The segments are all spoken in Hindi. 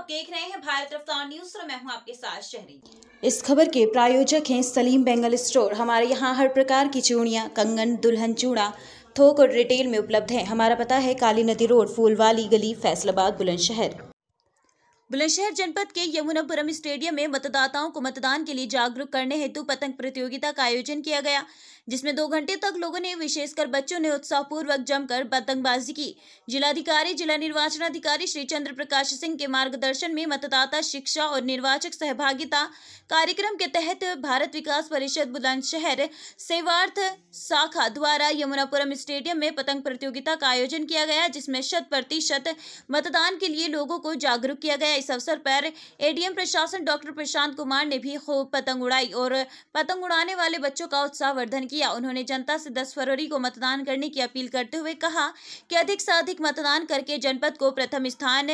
आप देख रहे हैं भारत रफ्तार न्यूज और मैं हूं आपके साथ शहरी इस खबर के प्रायोजक हैं सलीम बेंगल स्टोर हमारे यहाँ हर प्रकार की चूड़ियाँ कंगन दुल्हन चूड़ा थोक और रिटेल में उपलब्ध है हमारा पता है काली नदी रोड फूलवाली गली फैसलाबाद बुलंदशहर बुलंदशहर जनपद के यमुनापुरम स्टेडियम में मतदाताओं को मतदान के लिए जागरूक करने हेतु पतंग प्रतियोगिता का आयोजन किया गया जिसमें दो घंटे तक लोगों ने विशेषकर बच्चों ने उत्साहपूर्वक जमकर पतंगबाजी की जिलाधिकारी जिला निर्वाचन अधिकारी श्री चंद्र प्रकाश सिंह के मार्गदर्शन में मतदाता शिक्षा और निर्वाचक सहभागिता कार्यक्रम के तहत भारत विकास परिषद बुलंदशहर सेवार्थ शाखा द्वारा यमुनापुरम स्टेडियम में पतंग प्रतियोगिता का आयोजन किया गया जिसमें शत प्रतिशत मतदान के लिए लोगों को जागरूक किया गया इस अवसर पर एडीएम प्रशासन डॉक्टर प्रशांत कुमार ने भी खूब पतंग उड़ाई और पतंग उड़ाने वाले बच्चों का उत्साह वर्धन किया उन्होंने जनता से दस फरवरी को मतदान करने की अपील करते हुए कहा कि अधिक से अधिक मतदान करके जनपद को प्रथम स्थान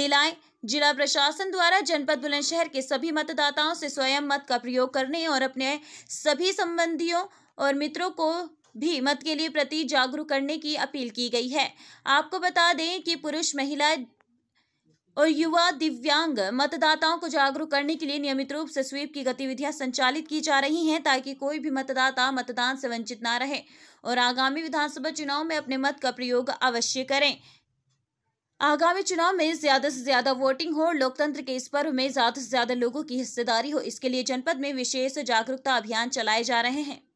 दिलाए जिला प्रशासन द्वारा जनपद बुलंदशहर के सभी मतदाताओं से स्वयं मत का प्रयोग करने और अपने सभी संबंधियों और मित्रों को भी मत के लिए प्रति जागरूक करने की अपील की गई है आपको बता दें कि पुरुष महिला और युवा दिव्यांग मतदाताओं को जागरूक करने के लिए नियमित रूप से स्वीप की गतिविधियां संचालित की जा रही हैं ताकि कोई भी मतदाता मतदान से वंचित ना रहे और आगामी विधानसभा चुनाव में अपने मत का प्रयोग अवश्य करें आगामी चुनाव में ज्यादा से ज्यादा वोटिंग हो और लोकतंत्र के इस पर्व में ज्यादा से ज्यादा लोगों की हिस्सेदारी हो इसके लिए जनपद में विशेष जागरूकता अभियान चलाए जा रहे हैं